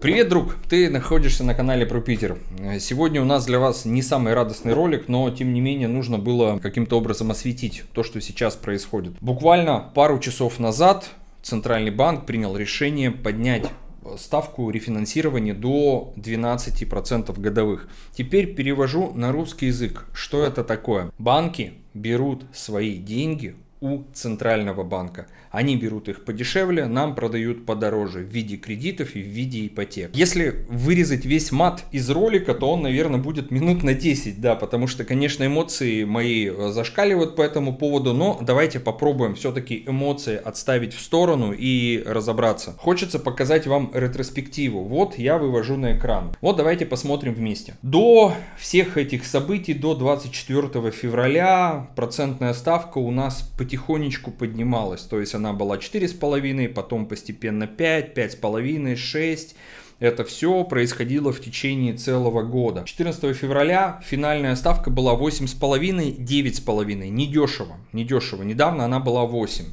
Привет, друг! Ты находишься на канале про Питер. Сегодня у нас для вас не самый радостный ролик, но тем не менее нужно было каким-то образом осветить то, что сейчас происходит. Буквально пару часов назад Центральный банк принял решение поднять ставку рефинансирования до 12% годовых. Теперь перевожу на русский язык. Что это такое? Банки берут свои деньги у Центрального банка. Они берут их подешевле, нам продают подороже в виде кредитов и в виде ипотек. Если вырезать весь мат из ролика, то он, наверное, будет минут на 10, да, потому что, конечно, эмоции мои э, зашкаливают по этому поводу, но давайте попробуем все-таки эмоции отставить в сторону и разобраться. Хочется показать вам ретроспективу. Вот я вывожу на экран. Вот давайте посмотрим вместе. До всех этих событий, до 24 февраля процентная ставка у нас по потихонечку поднималась. То есть она была 4,5, потом постепенно 5, 5,5, 6. Это все происходило в течение целого года. 14 февраля финальная ставка была 8,5, 9,5. Недешево, недешево. Недавно она была 8.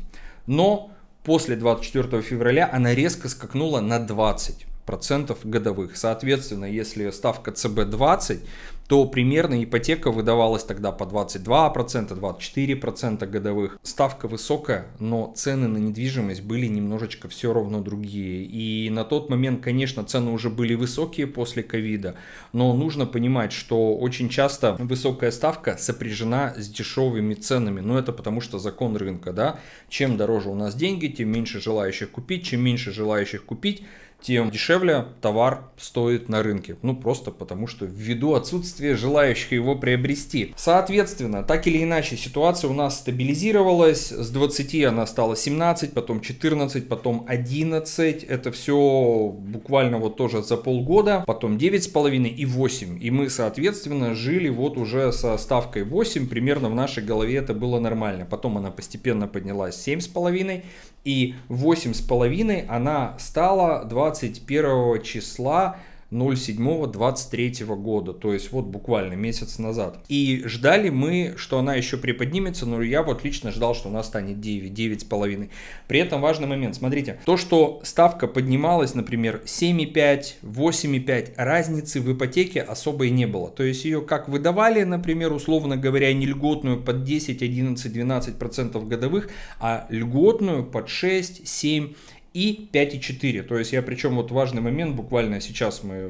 Но после 24 февраля она резко скакнула на 20 процентов годовых. Соответственно, если ставка ЦБ 20, то примерно ипотека выдавалась тогда по 22%, 24% годовых. Ставка высокая, но цены на недвижимость были немножечко все равно другие. И на тот момент, конечно, цены уже были высокие после ковида, но нужно понимать, что очень часто высокая ставка сопряжена с дешевыми ценами. Но это потому, что закон рынка, да? Чем дороже у нас деньги, тем меньше желающих купить, чем меньше желающих купить, тем дешевле товар стоит на рынке. Ну, просто потому что ввиду отсутствия желающих его приобрести. Соответственно, так или иначе, ситуация у нас стабилизировалась. С 20 она стала 17, потом 14, потом 11. Это все буквально вот тоже за полгода. Потом 9,5 и 8. И мы, соответственно, жили вот уже со ставкой 8. Примерно в нашей голове это было нормально. Потом она постепенно поднялась 7,5. И 8,5 она стала 20 21 числа 07-23 года, то есть вот буквально месяц назад. И ждали мы, что она еще приподнимется, но я вот лично ждал, что она станет 9, 9,5. При этом важный момент, смотрите, то, что ставка поднималась, например, 7,5, 8,5, разницы в ипотеке особой не было. То есть ее как выдавали, например, условно говоря, не льготную под 10, 11, 12% годовых, а льготную под 6, 7, и 5,4. То есть я причем вот важный момент, буквально сейчас мы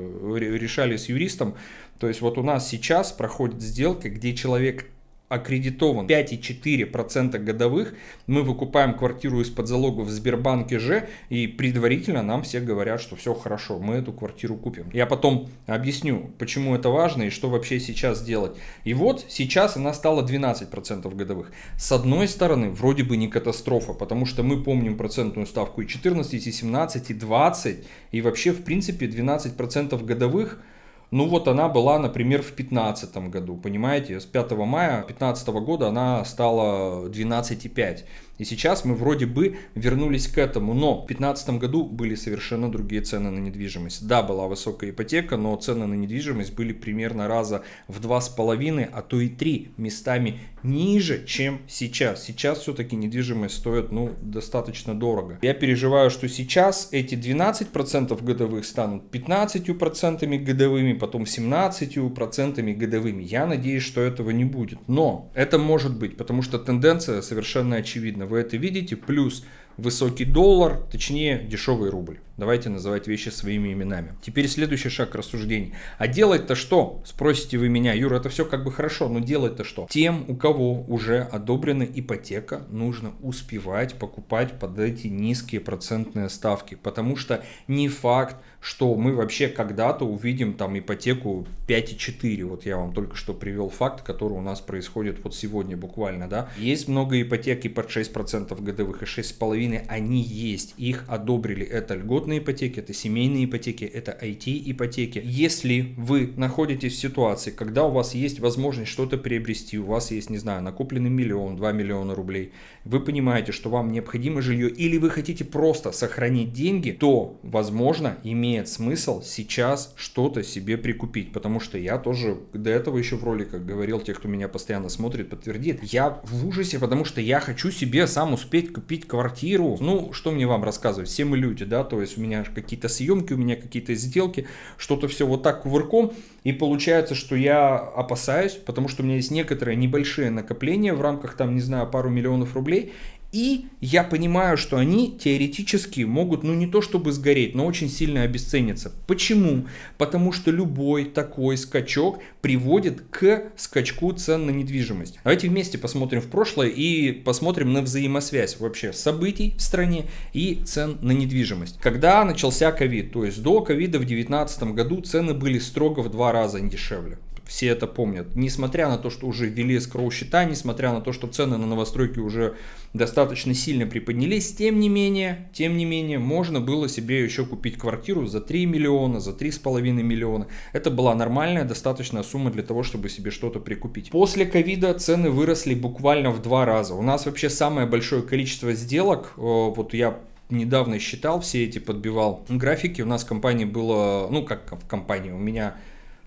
решали с юристом, то есть вот у нас сейчас проходит сделка, где человек аккредитован 5,4% годовых, мы выкупаем квартиру из-под залога в Сбербанке же, и предварительно нам все говорят, что все хорошо, мы эту квартиру купим. Я потом объясню, почему это важно и что вообще сейчас делать. И вот сейчас она стала 12% годовых. С одной стороны, вроде бы не катастрофа, потому что мы помним процентную ставку и 14, и 17, и 20, и вообще в принципе 12% годовых – ну вот она была, например, в 2015 году, понимаете, с 5 мая 2015 года она стала 12,5. И сейчас мы вроде бы вернулись к этому, но в 2015 году были совершенно другие цены на недвижимость. Да, была высокая ипотека, но цены на недвижимость были примерно раза в два с половиной, а то и три местами ниже, чем сейчас. Сейчас все-таки недвижимость стоит ну, достаточно дорого. Я переживаю, что сейчас эти 12% годовых станут 15% годовыми, потом 17% годовыми. Я надеюсь, что этого не будет. Но это может быть, потому что тенденция совершенно очевидна вы это видите, плюс высокий доллар, точнее дешевый рубль. Давайте называть вещи своими именами. Теперь следующий шаг рассуждений. А делать-то что? Спросите вы меня, Юра, это все как бы хорошо, но делать-то что? Тем, у кого уже одобрена ипотека, нужно успевать покупать под эти низкие процентные ставки, потому что не факт, что мы вообще когда-то увидим там ипотеку 5,4. Вот я вам только что привел факт, который у нас происходит вот сегодня буквально, да. Есть много ипотеки под 6% годовых и 6,5, они есть, их одобрили, это льгот банкротные ипотеки, это семейные ипотеки, это IT-ипотеки. Если вы находитесь в ситуации, когда у вас есть возможность что-то приобрести, у вас есть, не знаю, накопленный миллион, 2 миллиона рублей, вы понимаете, что вам необходимо жилье, или вы хотите просто сохранить деньги, то, возможно, имеет смысл сейчас что-то себе прикупить, потому что я тоже до этого еще в роликах говорил, те, кто меня постоянно смотрит, подтвердит, я в ужасе, потому что я хочу себе сам успеть купить квартиру. Ну, что мне вам рассказывать, все мы люди, да, то есть у меня какие-то съемки, у меня какие-то сделки, что-то все вот так кувырком. И получается, что я опасаюсь, потому что у меня есть некоторые небольшие накопления в рамках там, не знаю, пару миллионов рублей. И я понимаю, что они теоретически могут, ну не то чтобы сгореть, но очень сильно обесцениться. Почему? Потому что любой такой скачок приводит к скачку цен на недвижимость. Давайте вместе посмотрим в прошлое и посмотрим на взаимосвязь вообще событий в стране и цен на недвижимость. Когда начался ковид, то есть до ковида в 2019 году цены были строго в два раза дешевле все это помнят. Несмотря на то, что уже ввели скроу-счета, несмотря на то, что цены на новостройки уже достаточно сильно приподнялись, тем не менее, тем не менее, можно было себе еще купить квартиру за 3 миллиона, за 3,5 миллиона. Это была нормальная, достаточная сумма для того, чтобы себе что-то прикупить. После ковида цены выросли буквально в два раза. У нас вообще самое большое количество сделок, э, вот я недавно считал, все эти подбивал графики, у нас в компании было, ну как в компании, у меня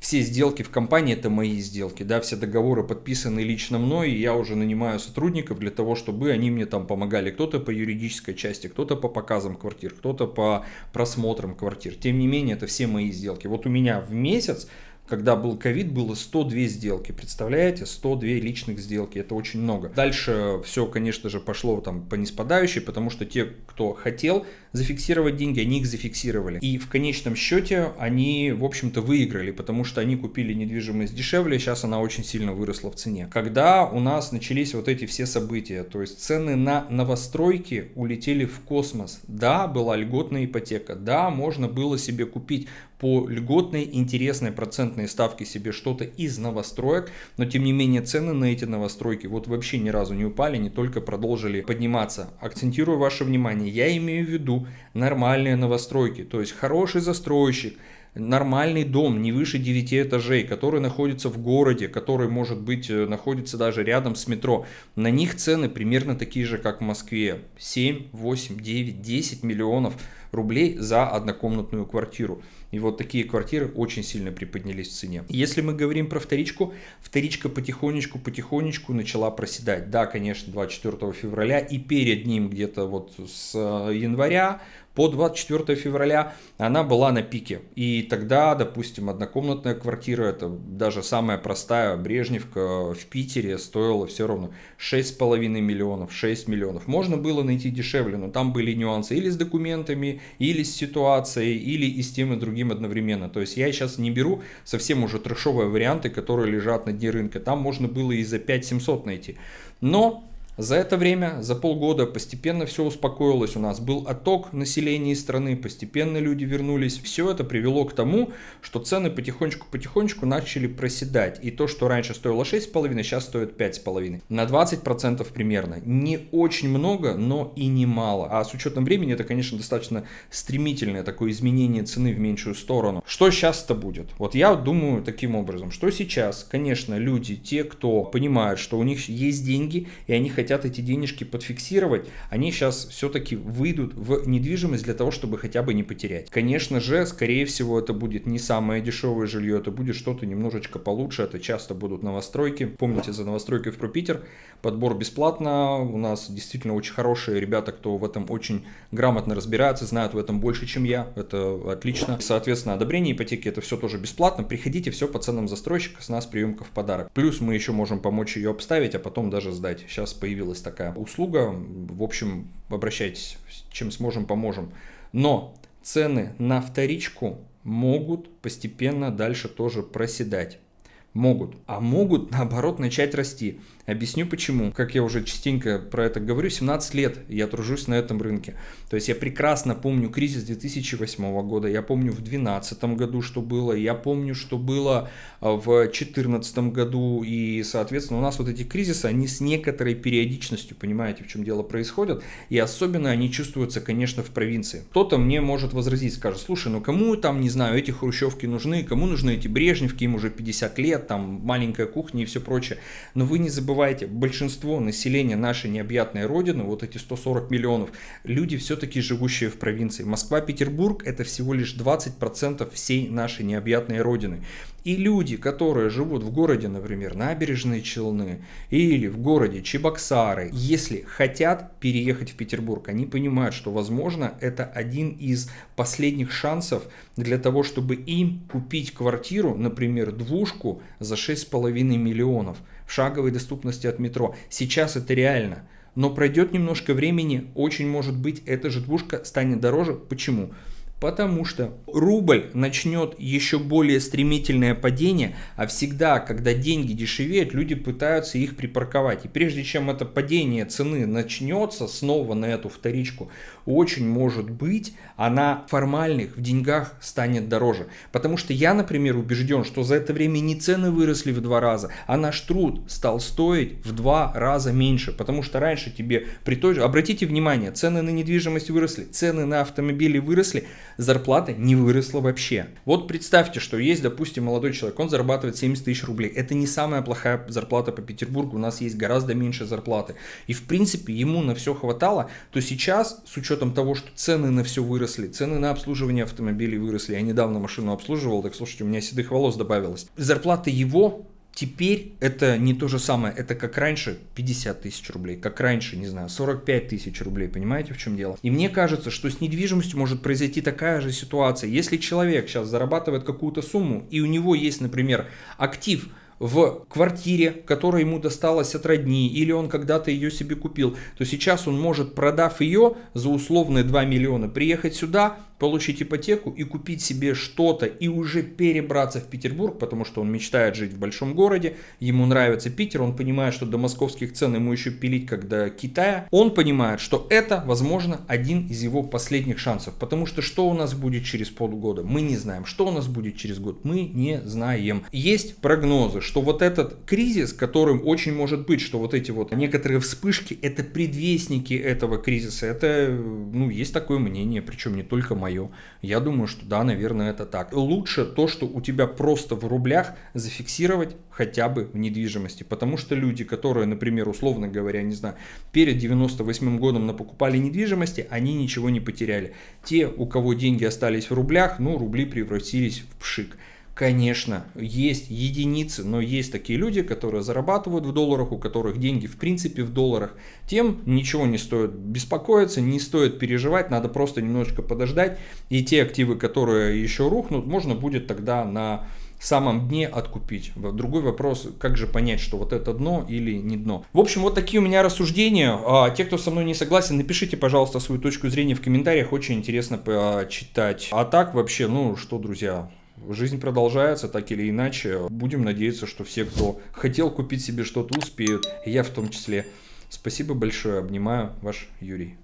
все сделки в компании это мои сделки, да, все договоры подписаны лично мной, и я уже нанимаю сотрудников для того, чтобы они мне там помогали. Кто-то по юридической части, кто-то по показам квартир, кто-то по просмотрам квартир. Тем не менее, это все мои сделки. Вот у меня в месяц когда был ковид, было 102 сделки. Представляете, 102 личных сделки, это очень много. Дальше все, конечно же, пошло там по неспадающей, потому что те, кто хотел, зафиксировать деньги, они их зафиксировали. И в конечном счете они, в общем-то, выиграли, потому что они купили недвижимость дешевле, сейчас она очень сильно выросла в цене. Когда у нас начались вот эти все события, то есть цены на новостройки улетели в космос. Да, была льготная ипотека, да, можно было себе купить по льготной интересной процентной ставке себе что-то из новостроек, но тем не менее цены на эти новостройки вот вообще ни разу не упали, не только продолжили подниматься. Акцентирую ваше внимание, я имею в виду нормальные новостройки, то есть хороший застройщик, нормальный дом не выше 9 этажей, который находится в городе, который, может быть, э, находится даже рядом с метро, на них цены примерно такие же, как в Москве. 7, 8, 9, 10 миллионов – рублей за однокомнатную квартиру. И вот такие квартиры очень сильно приподнялись в цене. Если мы говорим про вторичку, вторичка потихонечку-потихонечку начала проседать. Да, конечно, 24 февраля и перед ним где-то вот с э, января по 24 февраля она была на пике. И тогда, допустим, однокомнатная квартира, это даже самая простая Брежневка э, в Питере, стоила все равно 6,5 миллионов, 6 миллионов. Можно было найти дешевле, но там были нюансы или с документами, или с ситуацией, или и с тем и другим одновременно. То есть я сейчас не беру совсем уже трешовые варианты, которые лежат на дне рынка. Там можно было и за 5700 найти. Но за это время, за полгода постепенно все успокоилось, у нас был отток населения из страны, постепенно люди вернулись. Все это привело к тому, что цены потихонечку-потихонечку начали проседать. И то, что раньше стоило 6,5, сейчас стоит 5,5. На 20% примерно. Не очень много, но и не мало. А с учетом времени это, конечно, достаточно стремительное такое изменение цены в меньшую сторону. Что сейчас-то будет? Вот я думаю таким образом, что сейчас, конечно, люди, те, кто понимают, что у них есть деньги, и они хотят хотят эти денежки подфиксировать, они сейчас все-таки выйдут в недвижимость для того, чтобы хотя бы не потерять. Конечно же, скорее всего, это будет не самое дешевое жилье, это будет что-то немножечко получше, это часто будут новостройки. Помните, за новостройки в Пропитер подбор бесплатно, у нас действительно очень хорошие ребята, кто в этом очень грамотно разбирается, знают в этом больше, чем я, это отлично. Соответственно, одобрение ипотеки это все тоже бесплатно, приходите, все по ценам застройщика, с нас приемка в подарок. Плюс мы еще можем помочь ее обставить, а потом даже сдать. Сейчас появились появилась такая услуга. В общем, обращайтесь, чем сможем, поможем. Но цены на вторичку могут постепенно дальше тоже проседать. Могут. А могут, наоборот, начать расти. Объясню почему. Как я уже частенько про это говорю, 17 лет я тружусь на этом рынке. То есть я прекрасно помню кризис 2008 года, я помню в 2012 году, что было, я помню, что было а, в 2014 году, и, соответственно, у нас вот эти кризисы, они с некоторой периодичностью, понимаете, в чем дело происходит, и особенно они чувствуются, конечно, в провинции. Кто-то мне может возразить, скажет, слушай, ну кому там, не знаю, эти хрущевки нужны, кому нужны эти брежневки, им уже 50 лет, там маленькая кухня и все прочее. Но вы не забывайте, забывайте, большинство населения нашей необъятной родины, вот эти 140 миллионов, люди все-таки живущие в провинции. Москва, Петербург – это всего лишь 20% всей нашей необъятной родины. И люди, которые живут в городе, например, Набережные Челны или в городе Чебоксары, если хотят переехать в Петербург, они понимают, что, возможно, это один из последних шансов для того, чтобы им купить квартиру, например, двушку за 6,5 миллионов – шаговой доступности от метро. Сейчас это реально. Но пройдет немножко времени, очень может быть, эта же двушка станет дороже. Почему? Потому что рубль начнет еще более стремительное падение, а всегда, когда деньги дешевеют, люди пытаются их припарковать. И прежде чем это падение цены начнется снова на эту вторичку, очень может быть, она формальных в деньгах станет дороже. Потому что я, например, убежден, что за это время не цены выросли в два раза, а наш труд стал стоить в два раза меньше. Потому что раньше тебе при той же... Обратите внимание, цены на недвижимость выросли, цены на автомобили выросли, зарплата не выросла вообще. Вот представьте, что есть, допустим, молодой человек, он зарабатывает 70 тысяч рублей. Это не самая плохая зарплата по Петербургу, у нас есть гораздо меньше зарплаты. И в принципе ему на все хватало, то сейчас, с учетом того, что цены на все выросли, цены на обслуживание автомобилей выросли, я недавно машину обслуживал, так слушайте, у меня седых волос добавилось. Зарплата его Теперь это не то же самое, это как раньше 50 тысяч рублей, как раньше, не знаю, 45 тысяч рублей, понимаете, в чем дело? И мне кажется, что с недвижимостью может произойти такая же ситуация. Если человек сейчас зарабатывает какую-то сумму, и у него есть, например, актив в квартире, которая ему досталась от родни, или он когда-то ее себе купил, то сейчас он может, продав ее за условные 2 миллиона, приехать сюда, получить ипотеку и купить себе что-то и уже перебраться в Петербург, потому что он мечтает жить в большом городе, ему нравится Питер, он понимает, что до московских цен ему еще пилить, как до Китая. Он понимает, что это, возможно, один из его последних шансов, потому что что у нас будет через полгода, мы не знаем, что у нас будет через год, мы не знаем. Есть прогнозы, что вот этот кризис, которым очень может быть, что вот эти вот некоторые вспышки, это предвестники этого кризиса, это, ну, есть такое мнение, причем не только мое мое. Я думаю, что да, наверное, это так. Лучше то, что у тебя просто в рублях зафиксировать хотя бы в недвижимости. Потому что люди, которые, например, условно говоря, не знаю, перед 98 годом напокупали недвижимости, они ничего не потеряли. Те, у кого деньги остались в рублях, ну, рубли превратились в пшик. Конечно, есть единицы, но есть такие люди, которые зарабатывают в долларах, у которых деньги в принципе в долларах. Тем ничего не стоит беспокоиться, не стоит переживать, надо просто немножечко подождать. И те активы, которые еще рухнут, можно будет тогда на самом дне откупить. Другой вопрос, как же понять, что вот это дно или не дно. В общем, вот такие у меня рассуждения. А, те, кто со мной не согласен, напишите, пожалуйста, свою точку зрения в комментариях. Очень интересно почитать. А так вообще, ну что, друзья, Жизнь продолжается, так или иначе. Будем надеяться, что все, кто хотел купить себе что-то, успеют. Я в том числе. Спасибо большое. Обнимаю, ваш Юрий.